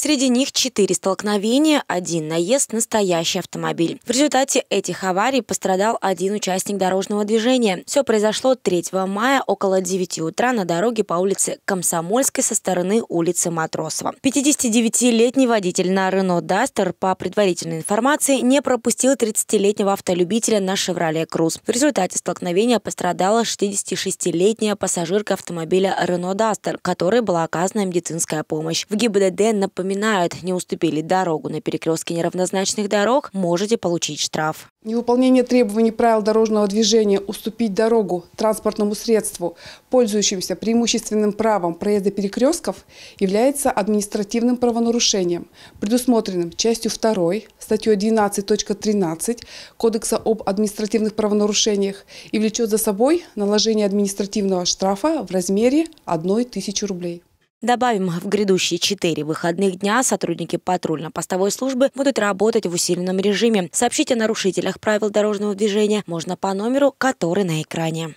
Среди них 4 столкновения, один наезд, настоящий автомобиль. В результате этих аварий пострадал один участник дорожного движения. Все произошло 3 мая около 9 утра на дороге по улице Комсомольской со стороны улицы Матросова. 59-летний водитель на Рено Дастер, по предварительной информации, не пропустил 30-летнего автолюбителя на «Шевроле Круз». В результате столкновения пострадала 66-летняя пассажирка автомобиля Рено Дастер, которой была оказана медицинская помощь. В ГИБДД напоминает напоминают, не уступили дорогу на перекрестке неравнозначных дорог, можете получить штраф. Невыполнение требований правил дорожного движения уступить дорогу транспортному средству, пользующимся преимущественным правом проезда перекрестков, является административным правонарушением, предусмотренным частью 2 статьей 12.13 Кодекса об административных правонарушениях и влечет за собой наложение административного штрафа в размере 1 тысячи рублей. Добавим, в грядущие четыре выходных дня сотрудники патрульно-постовой службы будут работать в усиленном режиме. Сообщить о нарушителях правил дорожного движения можно по номеру, который на экране.